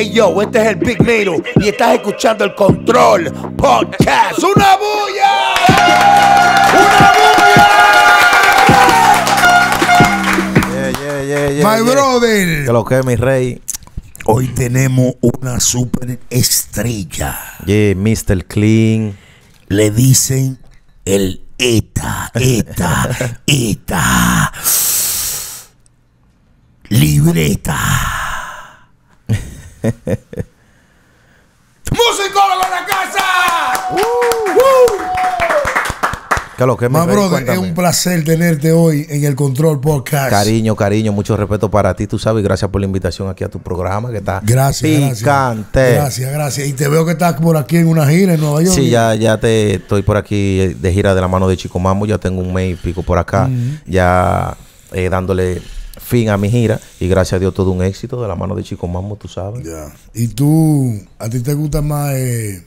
Hey yo, este es el Big Mero y estás escuchando el Control Podcast. ¡Una bulla! ¡Una bulla! My brother. Que lo que, es mi rey. Hoy tenemos una super estrella. Yeah, Mr. Clean. Le dicen el ETA, ETA, ETA. Libreta. ¡Musicólogo de la casa! Uh, uh. lo que es un placer tenerte hoy en el Control Podcast. Cariño, cariño, mucho respeto para ti, tú sabes, gracias por la invitación aquí a tu programa que está gracias, picante. Gracias, gracias. Y te veo que estás por aquí en una gira en Nueva York. Sí, ya, ya te estoy por aquí de gira de la mano de Chico Mambo, ya tengo un mes y pico por acá, ya eh, dándole fin a mi gira y gracias a Dios todo un éxito de la mano de Chico Mambo, tú sabes. Ya. ¿Y tú, a ti te gusta más, eh,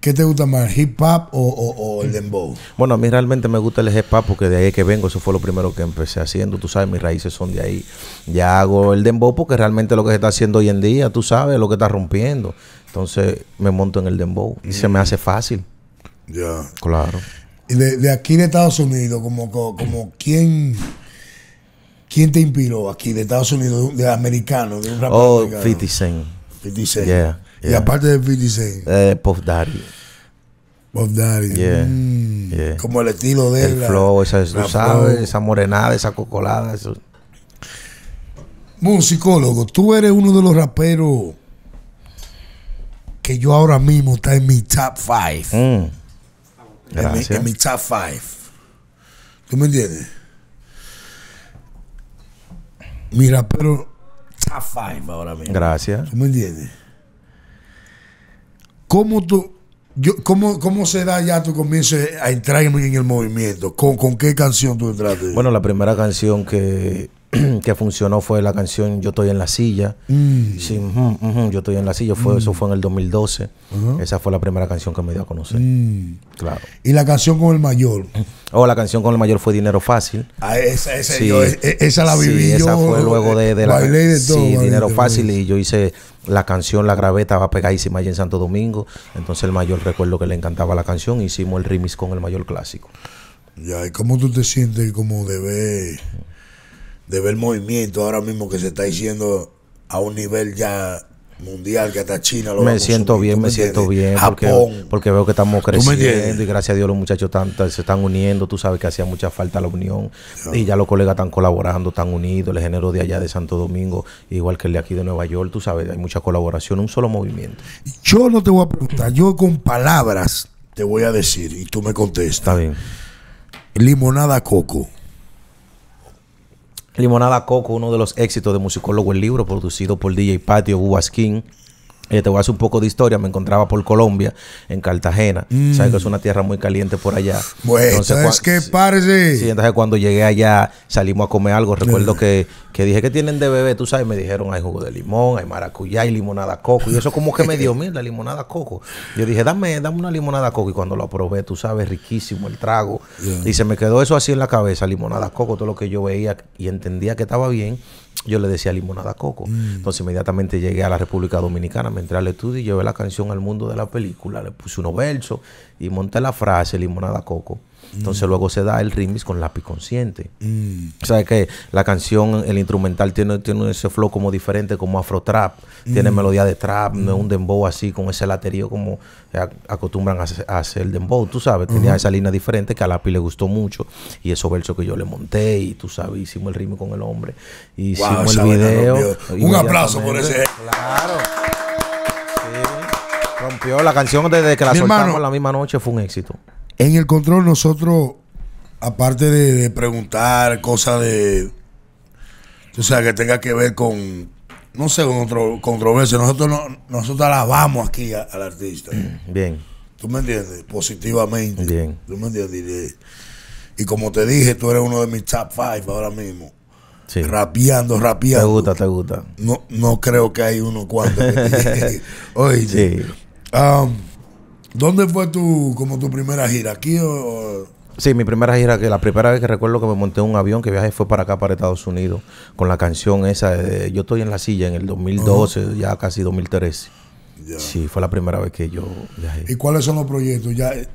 qué te gusta más, hip hop o, el dembow? Bueno, a mí realmente me gusta el hip hop porque de ahí que vengo, eso fue lo primero que empecé haciendo, tú sabes, mis raíces son de ahí. Ya hago el dembow porque realmente lo que se está haciendo hoy en día, tú sabes, lo que está rompiendo. Entonces me monto en el dembow y se me hace fácil. Ya. Claro. Y de, aquí de Estados Unidos, como, como, como quién ¿Quién te inspiró aquí de Estados Unidos, de, americano, de un rapero oh, americano? 50 Cent. 50 Yeah, Y aparte de 50 Cent. Eh, Puff Daddy. Puff mm. Yeah, Como el estilo de él. El flow, esa, la tú sabes, esa morenada, esa cocolada. Eso. Musicólogo, tú eres uno de los raperos que yo ahora mismo está en mi top 5. En, mm. en, mi top 5. ¿Tú me entiendes? Mira, pero... ahora mismo. Gracias. ¿Tú me entiendes? ¿Cómo tú, yo, cómo, cómo se da ya tu comienzo a entrar en el movimiento? ¿Con, ¿Con qué canción tú entraste? Bueno, la primera canción que que funcionó fue la canción Yo estoy en la silla. Mm. yo estoy en la silla. Fue, Eso mm. fue en el 2012. Esa fue la primera canción que me dio a conocer. Mm. Claro. ¿Y la canción con el mayor? Oh, la canción con el mayor fue Dinero Fácil. Ah, esa, esa, e, e, esa la viví Esa fue luego de, de la... De todo, sí, Dinero Fácil. Y yo hice la canción, la graveta pegar y pegadísima allí en Santo Domingo. Entonces el mayor recuerdo que le encantaba la canción. Hicimos el remix con el mayor clásico. Ya, ¿y cómo tú te sientes como de de ver movimiento ahora mismo que se está diciendo a un nivel ya mundial que hasta China lo me siento bien me siento bien Porque, veo que estamos creciendo y gracias a Dios los muchachos se están uniendo tú sabes que hacía mucha falta la unión y ya los colegas están colaborando están unidos el género de allá de Santo Domingo igual que el de aquí de Nueva York tú sabes hay mucha colaboración un solo movimiento yo no te voy a preguntar yo con palabras te voy a decir y tú me contestas está bien limonada coco Limonada Coco, uno de los éxitos de Musicólogo el Libro, producido por DJ Patio King eh, te voy a hacer un poco de historia. Me encontraba por Colombia, en Cartagena. Mm. Sabes que es una tierra muy caliente por allá. Bueno, entonces, qué, parece? Sí, entonces cuando llegué allá salimos a comer algo. Recuerdo eh. que, dije, que tienen de bebé? Tú sabes, me dijeron, hay jugo de limón, hay maracuyá, hay limonada coco. Y eso como que me dio, mil la limonada coco. Yo dije, dame, dame una limonada coco. Y cuando lo probé, tú sabes, riquísimo el trago. Y se me quedó eso así en la cabeza, limonada coco, todo lo que yo veía y entendía que estaba bien yo le decía limonada coco. Mm. Entonces inmediatamente llegué a la República Dominicana, me entré al estudio y llevé la canción al mundo de la película, le puse unos versos y monté la frase limonada coco. Entonces mm. luego se da el remix con lápiz consciente. ¿Sabes mm. O que la canción, el instrumental tiene, tiene ese flow como diferente, como afro trap, tiene mm. melodía de trap, no es un dembow así con ese laterío como acostumbran a, hacer el dembow, tú sabes, tenía esa línea diferente que a lápiz le gustó mucho y esos versos que yo le monté y tú sabes, hicimos el ritmo con el hombre, hicimos el video. Un aplauso por ese. Claro. Rompió la canción desde que la soltamos la misma noche fue un éxito. En el control nosotros, aparte de, preguntar cosas de, o sea, que tenga que ver con, no sé, con otro, controversia, nosotros, no, nosotros alabamos aquí al artista. Mm, bien. ¿Tú me entiendes? Positivamente. Bien. ¿Tú me entiendes? Y, como te dije, tú eres uno de mis top five ahora mismo. Sí. rapiando rapiando. Te gusta, te gusta. No, no creo que hay uno cuando Oye. Sí. Um, ¿Dónde fue tu, como tu primera gira? ¿Aquí o...? Sí, mi primera gira, que la primera vez que recuerdo que me monté en un avión que viajé fue para acá, para Estados Unidos, con la canción esa de Yo estoy en la silla en el 2012, ya casi 2013. Sí, fue la primera vez que yo viajé. ¿Y cuáles son los proyectos? Ya, eh,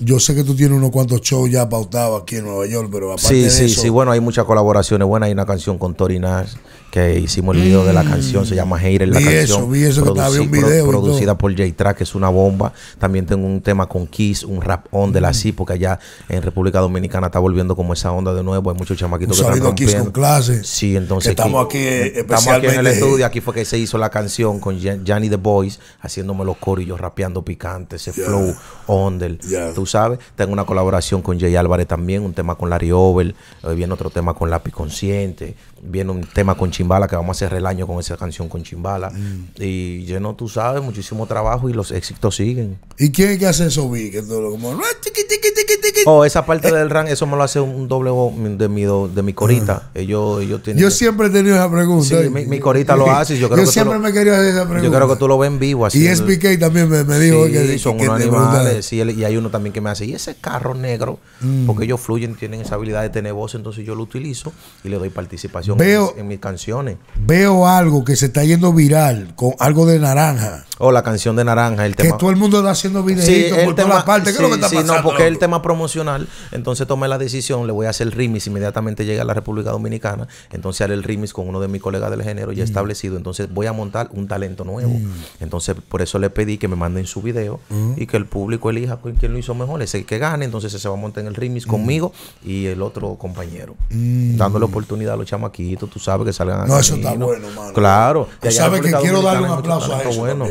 yo sé que tú tienes unos cuantos shows ya pautados aquí en Nueva York, pero aparte sí, de sí, eso... Sí, bueno, hay muchas colaboraciones bueno Hay una canción con Tori Nash que hicimos el video de la canción, se llama Hater la canción. Eso, vi eso video. producida por J-Track, que es una bomba. También tengo un tema con Kiss, un rap on de la porque allá en República Dominicana está volviendo como esa onda de nuevo. Hay muchos chamaquitos que están Kiss Sí, entonces... estamos aquí, eh, Estamos aquí en el estudio. Aquí fue que se hizo la canción con Johnny The Boys, haciéndome los corillos rapeando picante, ese flow on del sabes. Tengo una colaboración con Jay Álvarez también, un tema con Larry Over, hoy eh, viene otro tema con Lápiz Consciente, viene un tema con Chimbala que vamos a hacer el año con esa canción con Chimbala. Mm. Y lleno, tú sabes, muchísimo trabajo y los éxitos siguen. ¿Y quién es que hace eso, todo Como... Ah, oh, esa parte eh. del rank, eso me lo hace un doble de mi, de mi corita. Ah. ellos, tienen yo siempre he tenido esa pregunta. Sí, mi, corita lo hace. Yo, creo yo siempre me quería hacer esa pregunta. Yo creo que tú lo ves en vivo. Así, y SPK también me, me dijo que son unos animales. y hay uno también que me hace, y ese carro negro, mm. porque ellos fluyen, tienen esa habilidad de tener voz, entonces yo lo utilizo y le doy participación veo, en, mis, canciones. Veo algo que se está yendo viral, con algo de naranja. O oh, la canción de naranja, el tema. Que todo el mundo está haciendo videitos sí, por todas partes. es lo que está No, porque es el tema promocional. Entonces tomé la decisión, le voy a hacer el remix inmediatamente llega a la República Dominicana. Entonces haré el remix con uno de mis colegas del género ya mm. establecido. Entonces voy a montar un talento nuevo. Mm. Entonces por eso le pedí que me manden su video mm. y que el público elija quién lo hizo mejor. Es el que gane. Entonces se va a montar en el remix conmigo y el otro compañero. Dándole oportunidad a los aquí tú sabes que salgan No, eso está bueno, mano. Claro. Tú sabes que quiero darle un aplauso a eso. Bueno.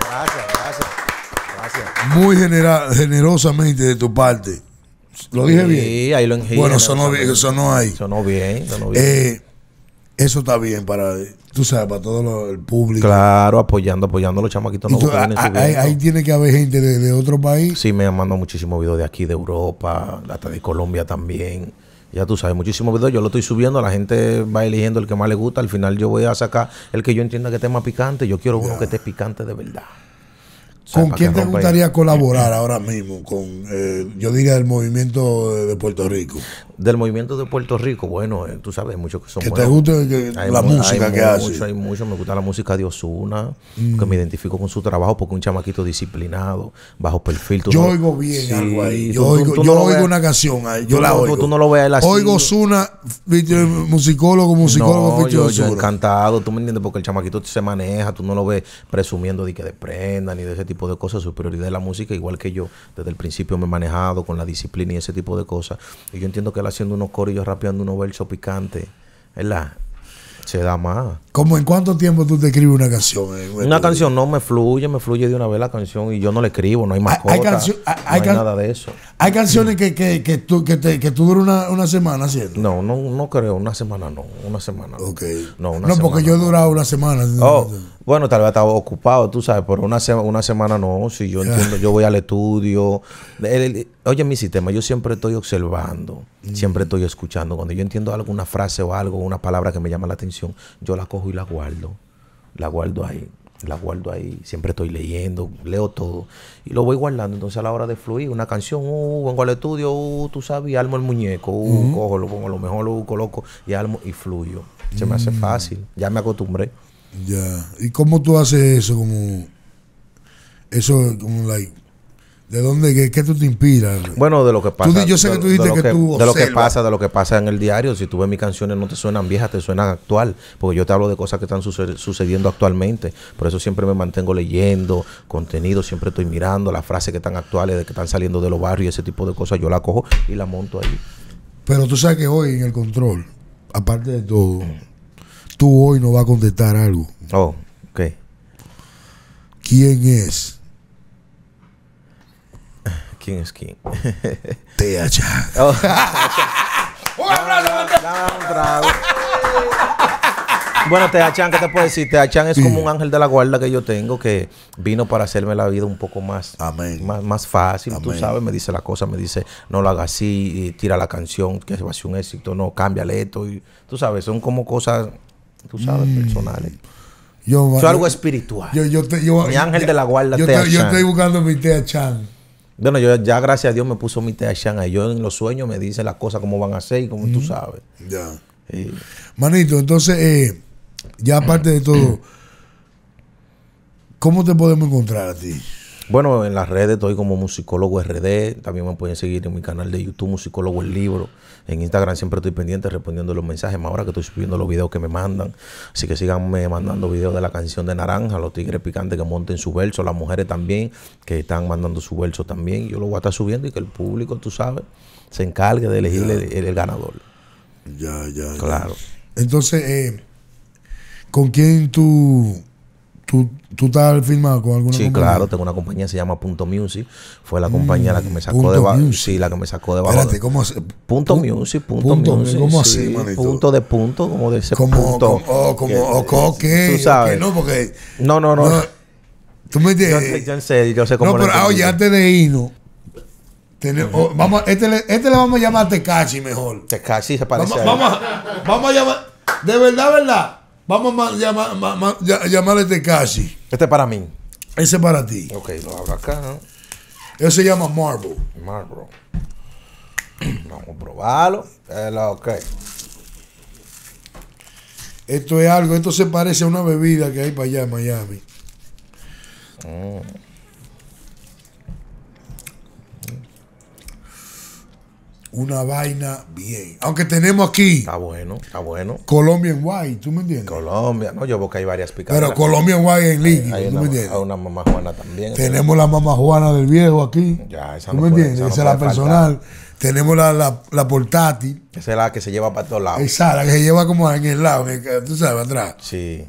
Gracias, gracias, gracias. Muy generosamente de tu parte. Lo dije sí, bien. Ahí lo engine, bueno, sonó bien, sonó ahí. Sonó bien, sonó bien. Eh, eso está bien para, tú sabes, para todo el público. Claro, apoyando, apoyando a los chamaquitos. No ah, ah, ahí, ahí, tiene que haber gente de, de, otro país. Sí, me han mandado muchísimos videos de aquí, de Europa, hasta de Colombia también. Ya tú sabes, muchísimos videos. Yo lo estoy subiendo, la gente va eligiendo el que más le gusta. Al final yo voy a sacar el que yo entienda que esté más picante. Yo quiero uno que esté picante de verdad. ¿Con quién te gustaría colaborar ahora mismo? Con, eh, yo diría, el movimiento de Puerto Rico del movimiento de Puerto Rico, bueno, eh, tú sabes, muchos que son que te gusta la música que mucho, Hay mucho, me gusta la música de Osuna, que me mm. identifico con su trabajo porque un chamaquito disciplinado, bajo perfil. Tú yo oigo bien algo ahí. Yo oigo, yo oigo una canción yo la oigo. Tú no lo veas Oigo Osuna, musicólogo, musicólogo, no, yo, encantado, tú me entiendes, porque el chamaquito se maneja, tú no lo ves presumiendo de que de ni de ese tipo de cosas, Su prioridad es la música, igual que yo, desde el principio me he manejado con la disciplina y ese tipo de cosas. Y yo entiendo que la haciendo unos corillos, rapeando unos versos picantes, ¿verdad? Se da más. ¿Cómo en cuánto tiempo tú te escribes una canción? Este una canción no me fluye, me fluye de una vez la canción y yo no la escribo, no hay más Hay, no hay, nada de eso. ¿Hay canciones que, que, que tú, que, te, que tú duras una, semana haciendo? No, no, no creo, una semana no, una semana. Ok. No, una no porque yo he durado una semana. Oh, bueno, tal vez estaba ocupado, tú sabes, por una, una semana no. Si yo entiendo, yo voy al estudio. oye, mi sistema, yo siempre estoy observando, mm. siempre estoy escuchando. Cuando yo entiendo alguna frase o algo, una palabra que me llama la atención, yo la cojo y la guardo. La guardo ahí la guardo ahí, siempre estoy leyendo, leo todo y lo voy guardando. Entonces a la hora de fluir, una canción, uh, vengo al estudio, uh, tú sabes, y armo el muñeco, uh, cojo, lo pongo, lo mejor lo coloco y armo y fluyo. Se me hace mm. fácil, ya me acostumbré. Ya. ¿Y cómo tú haces eso? Como, eso, como, like. ¿De dónde? ¿Qué, qué tú te inspiras? Bueno, de lo que pasa. yo sé de, que tú dijiste que, tú. De lo que pasa, de lo que pasa en el diario. Si tú ves mis canciones, no te suenan viejas, te suenan actual. Porque yo te hablo de cosas que están sucediendo actualmente. Por eso siempre me mantengo leyendo contenido, siempre estoy mirando las frases que están actuales, de que están saliendo de los barrios y ese tipo de cosas. Yo la cojo y la monto ahí. Pero tú sabes que hoy en el control, aparte de todo, mm tú hoy no vas a contestar algo. Oh, ok. ¿Quién es? ¿Quién es quién? Tea Oh. oh ¡Un aplauso! Bueno, Teachan, ¿qué te puedo decir? Chan es como un ángel de la guarda que yo tengo que vino para hacerme la vida un poco más, más, fácil. Tú sabes, me dice la cosa, me dice, no lo hagas así, y tira la canción, que va a ser un éxito, no, cámbiale esto. Y, tú sabes, son como cosas tú sabes, mm. personales. Yo, algo espiritual. mi ángel de la guarda, yo, yo estoy buscando mi tía Chan. Bueno, yo ya gracias a Dios me puso mi tía Chan Yo en los sueños me dice las cosas como van a ser y como tú mm. sabes. Ya. Manito, entonces, eh, ya aparte de todo, ¿cómo te podemos encontrar a ti? Bueno, en las redes estoy como Musicólogo RD. También me pueden seguir en mi canal de YouTube, Musicólogo El Libro. En Instagram siempre estoy pendiente respondiendo los mensajes. ahora que estoy subiendo los videos que me mandan. Así que síganme mandando videos de la canción de Naranja, los tigres picantes que monten su verso, las mujeres también que están mandando su verso también. Yo lo voy a estar subiendo y que el público, tú sabes, se encargue de elegir el, ganador. Ya, ya. Claro. Entonces, eh, ¿con quién tú ¿Tú, ¿Tú estás firmado con alguna sí, compañía? Sí, claro, tengo una compañía que se llama Punto Music. Fue la compañía la que me sacó de bajo. Sí, la que me sacó de bajo. Espérate, ¿cómo así? Punto Music, Punto, Music. ¿Cómo manito? Punto de punto, como de ese como, punto. Como, o oh, como, que, tú sabes. no, porque. No, no, no. tú me entiendes. Yo, sé, yo sé cómo. No, pero ah, oye, antes de irnos. Tenemos, oh, vamos, este, le, este le vamos a llamar Tecachi mejor. Tecachi se parece. Vamos vamos vamos a llamar. De verdad, verdad. Vamos a llamar, a este casi. Este es para mí. Ese es para ti. Ok, lo abro acá. Ese se llama Marble. Marble. Vamos a probarlo. ok. Esto es algo, esto se parece a una bebida que hay para allá en Miami. Mm. una vaina bien. Aunque tenemos aquí. Está bueno, está bueno. Colombia Colombian White, ¿tú me entiendes? Colombia, no, yo que hay varias picadas. Pero Colombian White en líquido, hay, ¿tú me entiendes? Hay una mamá Juana también. Tenemos la mamá Juana del viejo aquí. Ya, esa ¿Tú me entiendes? Esa, es la personal. Tenemos la, la, portátil. Esa es la que se lleva para todos lados. Esa, la que se lleva como en el lado, tú sabes, atrás. Sí.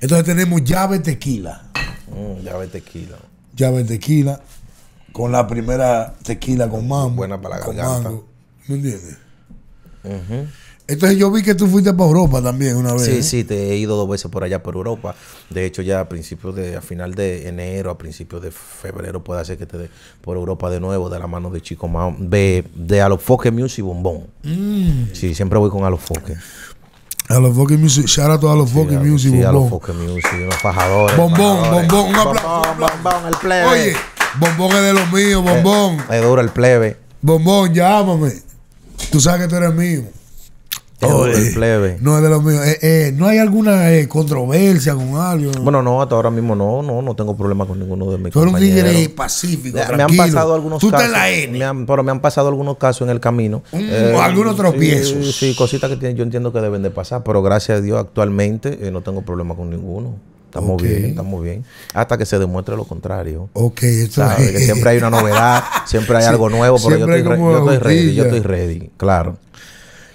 Entonces tenemos llave tequila. Mm, llave tequila. Llave tequila. Con la primera tequila con mango. Buena para la garganta. ¿Me entiendes? Entonces yo vi que tú fuiste para Europa también una vez. Sí, ¿eh? sí, te he ido dos veces por allá por Europa. De hecho, ya a principios de, a final de enero, a principios de febrero, puede hacer que te dé por Europa de nuevo, de la mano de Chico Mao, de, de Alofoque Music Bombón. Mm. Sí, siempre voy con Alofoque. Alofoque Music, shout out a los sí, Music sí, Bombón. Music, Bombón, bombón, un aplauso. Bombón, el plebe. Oye, bombón es de los míos, bombón. Es eh, dura el plebe. Bombón, llámame. Tú sabes que tú eres mío. Todo el eh, plebe. No es de los míos. Eh, eh, ¿No hay alguna controversia con algo? Bueno, no, hasta ahora mismo no, no, no tengo problema con ninguno de mis Tú eres un líder pacífico, me, han pasado algunos casos. en pero me han pasado algunos casos en el camino. Mm, algunos tropiezos. Sí, sí cositas que yo entiendo que deben de pasar, pero gracias a Dios actualmente no tengo problema con ninguno. Estamos bien, estamos bien. Hasta que se demuestre lo contrario. Ok, está bien. siempre hay una novedad, siempre hay algo nuevo, pero yo estoy, yo estoy ready, yo estoy ready, claro.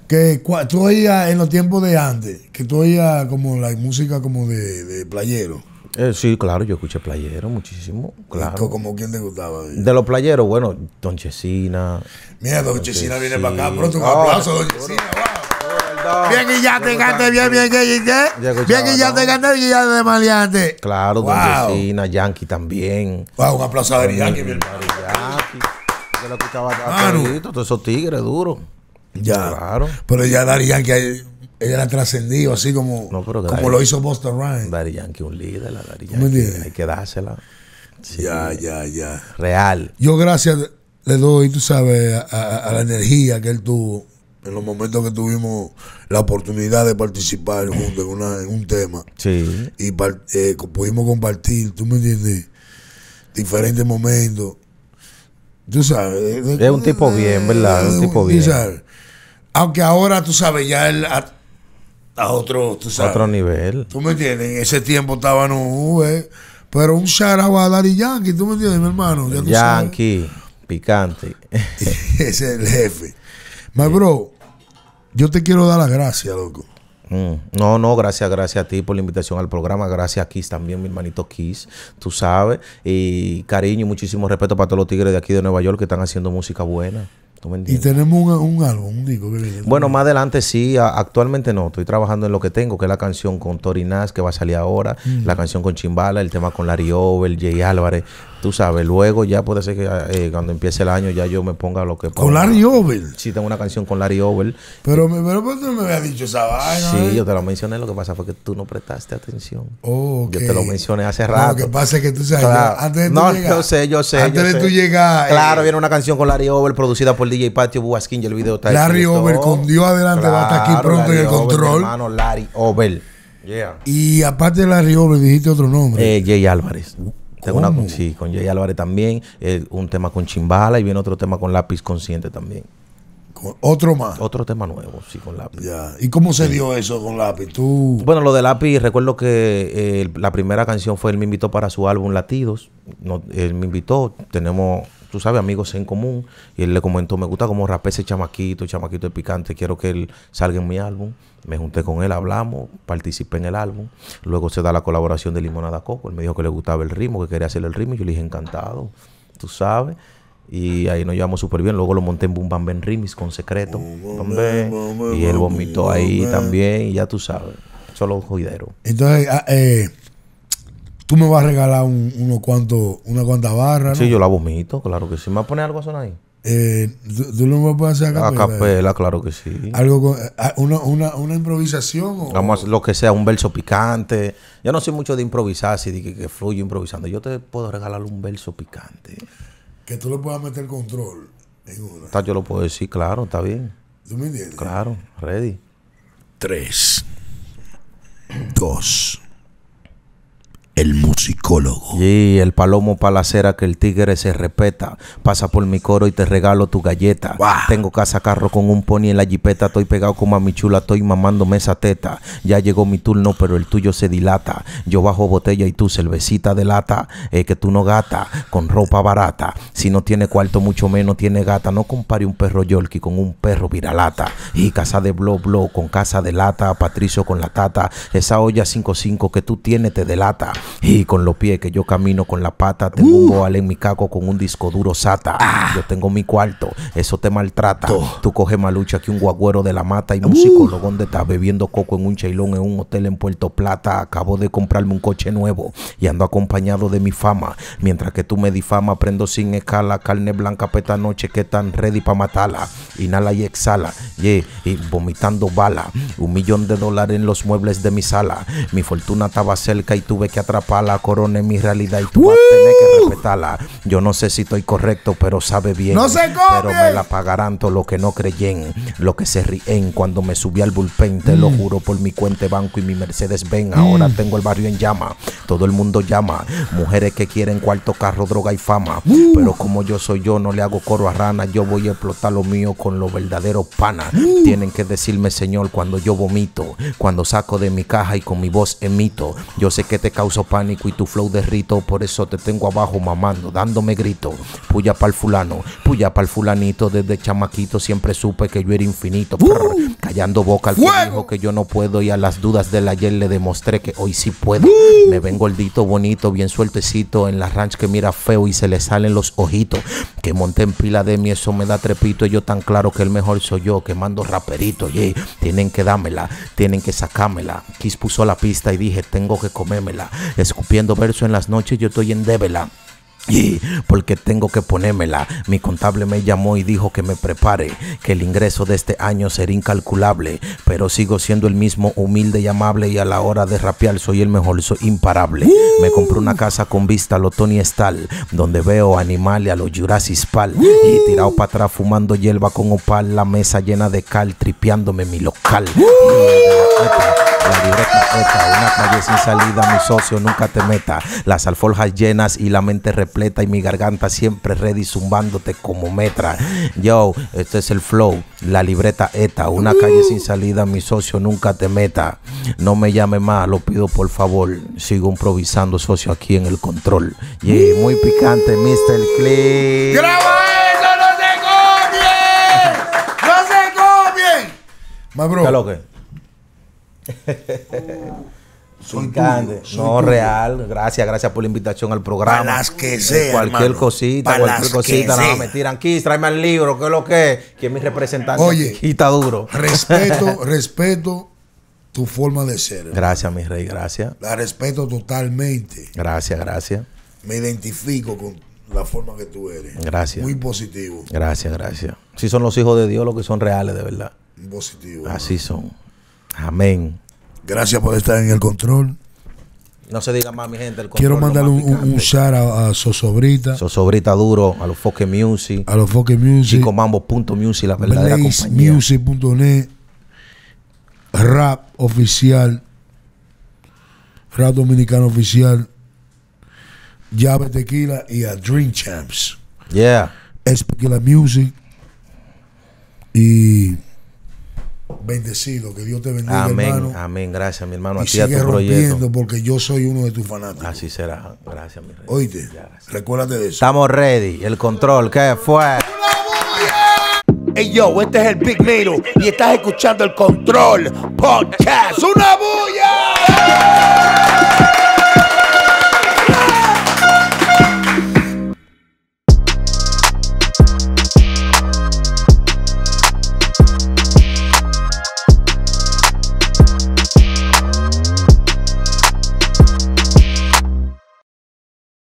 Que tú oías en los tiempos de antes, que tú oías como la música como de, playero. Eh, sí, claro, yo escuché playero muchísimo. Claro. ¿Como quién te gustaba? De los playeros, bueno, Don Chesina. Mira, Don, viene para acá pronto. Un ah, aplauso, Don Chesina. Bien y bien guillante, cante bien, bien y guillante. Bien guillante, y ya de maleante. Claro, wow. Don Yankee también. Wow, un aplauso a Yankee, mi hermano. Yankee. Yo lo todos esos tigres duros. Ya. Claro. Pero ya Dari Yankee, ella era trascendido, así como, como lo hizo Boston Ryan. Dari Yankee, un líder, la Dari Yankee. Hay que dársela. Ya, ya, ya. Real. Yo gracias le doy, tú sabes, a la energía que él tuvo en los momentos que tuvimos la oportunidad de participar juntos en, un tema sí. y eh, pudimos compartir, tú me entiendes, diferentes momentos. Tú sabes. Eh, es un tipo eh, bien, ¿verdad? un tipo bien. Aunque ahora, tú sabes, ya él a, otro, Otro nivel. Tú me entiendes, en ese tiempo estaban un uh, pero un Shara a Yankee, tú me entiendes, mi hermano. Yankee, picante. ese es el jefe. My bro, yo te quiero dar las gracias, loco. Mm. No, no, gracias, gracias a ti por la invitación al programa. Gracias a Kiss también, mi hermanito Kiss, tú sabes. Y cariño y muchísimo respeto para todos los tigres de aquí de Nueva York que están haciendo música buena. Y tenemos un, álbum, un disco. bueno, más adelante sí, actualmente no. Estoy trabajando en lo que tengo, que es la canción con Tori Nas, que va a salir ahora, mm. la canción con Chimbala, el tema con Larry Over, Jay Álvarez, Tú sabes, luego ya puede ser que eh, cuando empiece el año ya yo me ponga lo que... Ponga. ¿Con Larry Over? Sí, tengo una canción con Larry Over. Pero, me, pero pues, no me habías dicho esa vaina. Sí, ¿eh? yo te lo mencioné, lo que pasa fue que tú no prestaste atención. Oh, okay. Yo te lo mencioné hace rato. lo que pasa es que tú sabes, antes tú no, No, yo sé, yo sé. Antes de tú llegar... Eh, claro, viene una canción con Larry Over producida por DJ Patio Buaskin y el video está... Larry Over, con Dios adelante, va a estar aquí pronto en el Over, control. hermano Larry Over. Yeah. Y aparte de Larry Over, dijiste otro nombre. J. Jay Álvarez sí, con Jay Álvarez también, eh, un tema con Chimbala y viene otro tema con Lápiz Consciente también. otro más. Otro tema nuevo, sí, con lápiz. Ya. ¿Y cómo se dio eso con lápiz? Bueno, lo de lápiz, recuerdo que eh, la primera canción fue Él me invitó para su álbum Latidos. No, él me invitó. Tenemos tú sabes, amigos en común. Y él le comentó, me gusta como rapé ese chamaquito, chamaquito de picante, quiero que él salga en mi álbum. Me junté con él, hablamos, participé en el álbum. Luego se da la colaboración de Limonada Coco. Él me dijo que le gustaba el ritmo, que quería hacer el ritmo. yo le dije, encantado, tú sabes. Y ahí nos llevamos súper bien. Luego lo monté en Bum Bam Ben Rimis con secreto. Y él vomitó ahí también. Y ya tú sabes. Solo joidero. Entonces, ah, eh, Tú me vas a regalar unos uno cuanto, una cuanta barra. ¿no? Sí, yo la vomito, claro que sí. ¿Me vas a poner algo a sonar ahí? Eh, ¿tú, lo vas a hacer a capela? A eh? capela, claro que sí. ¿Algo con, eh, ah, una, una, improvisación? O, Vamos, lo que sea, un verso picante. Yo no soy mucho de improvisar, si de que, fluyo improvisando. Yo te puedo regalar un verso picante. Que tú le puedas meter control en una. Está, yo lo puedo decir, claro, está bien. ¿Tú me entiendes? Claro, ready. Tres. Dos el musicólogo. Y el palomo palacera que el tigre se respeta. Pasa por mi coro y te regalo tu galleta. Tengo casa carro con un pony en la jipeta. Estoy pegado como a mi chula, estoy mamándome esa teta. Ya llegó mi turno, pero el tuyo se dilata. Yo bajo botella y tu cervecita de lata. que tú no gata, con ropa barata. Si no tiene cuarto, mucho menos tiene gata. No compare un perro Yorkie con un perro viralata. Y casa de blo blo con casa de lata. Patricio con la tata. Esa olla 5-5 que tú tienes te delata. Y con los pies que yo camino con la pata, tengo un uh. boal en mi caco con un disco duro sata. Ah. Yo tengo mi cuarto, eso te maltrata. Tú coges malucha que un guagüero de la mata y un uh. psicólogo donde está bebiendo coco en un chailón en un hotel en Puerto Plata. Acabo de comprarme un coche nuevo y ando acompañado de mi fama. Mientras que tú me difama prendo sin escala carne blanca peta noche que tan ready para matarla. Inhala y exhala, yeah, y vomitando bala. Un millón de dólares en los muebles de mi sala. Mi fortuna estaba cerca y tuve que corona en mi realidad y tú vas que respetarla. Yo no sé si estoy correcto, pero sabe bien. No se come. Pero me la pagarán todos los que no creyen, los que se ríen cuando me subí al bullpen, lo mm. juro por mi cuente banco y mi Mercedes Benz. Ahora mm. tengo el barrio en llama, todo el mundo llama, mujeres que quieren cuarto, carro, droga y fama. Mm. Pero como yo soy yo, no le hago coro a rana, yo voy a explotar lo mío con los verdaderos panas. Tienen que decirme, Señor, cuando yo vomito, cuando saco de mi caja y con mi voz emito. Yo sé que te causa pánico y tu flow derrito. Por eso te tengo abajo mamando, dándome grito. Puya pa'l fulano, puya pa'l fulanito. Desde chamaquito siempre supe que yo era infinito. callando boca al que que yo no puedo. Y a las dudas del ayer le demostré que hoy sí puedo. Me Me ven gordito, bonito, bien sueltecito. En la ranch que mira feo y se le salen los ojitos. Que monté en pila de mí, eso me da trepito. Y yo tan claro que el mejor soy yo, que mando raperito. y Tienen que dámela tienen que sacármela. Kiss puso la pista y dije, tengo que comérmela escupiendo verso en las noches, yo estoy en Débela. Y porque tengo que ponérmela. Mi contable me llamó y dijo que me prepare, que el ingreso de este año será incalculable, pero sigo siendo el mismo humilde y amable y a la hora de rapear soy el mejor, soy imparable. me compré una casa con vista a lo donde veo animales a los Jurassic y tirado para atrás fumando hierba con opal, la mesa llena de cal, tripeándome mi local. La libreta eta, una calle sin salida, mi socio, nunca te meta. Las alforjas llenas y la mente repleta y mi garganta siempre ready zumbándote como metra. Yo, este es el flow, la libreta eta, una calle sin salida, mi socio, nunca te meta. No me llame más, lo pido por favor. Sigo improvisando, socio, aquí en el control. Y muy picante, Mr. Click ¡Graba! se bro. ¿Qué lo que? Soy grande. no, real. Gracias, gracias por la invitación al programa. que Cualquier cosita, cualquier cosita, nada me tiran. aquí tráeme el libro, ¿qué es lo que es? Que es mi representante. Oye, quita duro. Respeto, respeto tu forma de ser. Gracias, mi rey, gracias. La respeto totalmente. Gracias, gracias. Me identifico con la forma que tú eres. Gracias. Muy positivo. Gracias, gracias. Si son los hijos de Dios los que son reales, de verdad. Positivo. Así son. Amén. Gracias por estar en el control. No se diga más, mi gente. Quiero mandar un, un, shout a, a, Sosobrita. Sosobrita duro, a los Foque Music. A los Foque Music. Chicomambo.music, la verdadera compañía. Music.net. Rap oficial. Rap dominicano oficial. Llave Tequila y a Dream Champs. Yeah. Es Music. Y Bendecido, que Dios te bendiga. Amén, hermano, amén. Gracias, mi hermano. Y a ti, sigue a tu rompiendo porque yo soy uno de tus fanáticos. Así será. Gracias, mi hermano. Oíste, recuérdate de eso. Estamos ready. El control, ¿qué fue? Hey yo, este es el Big Nero y estás escuchando el Control Podcast. ¡Una bulla!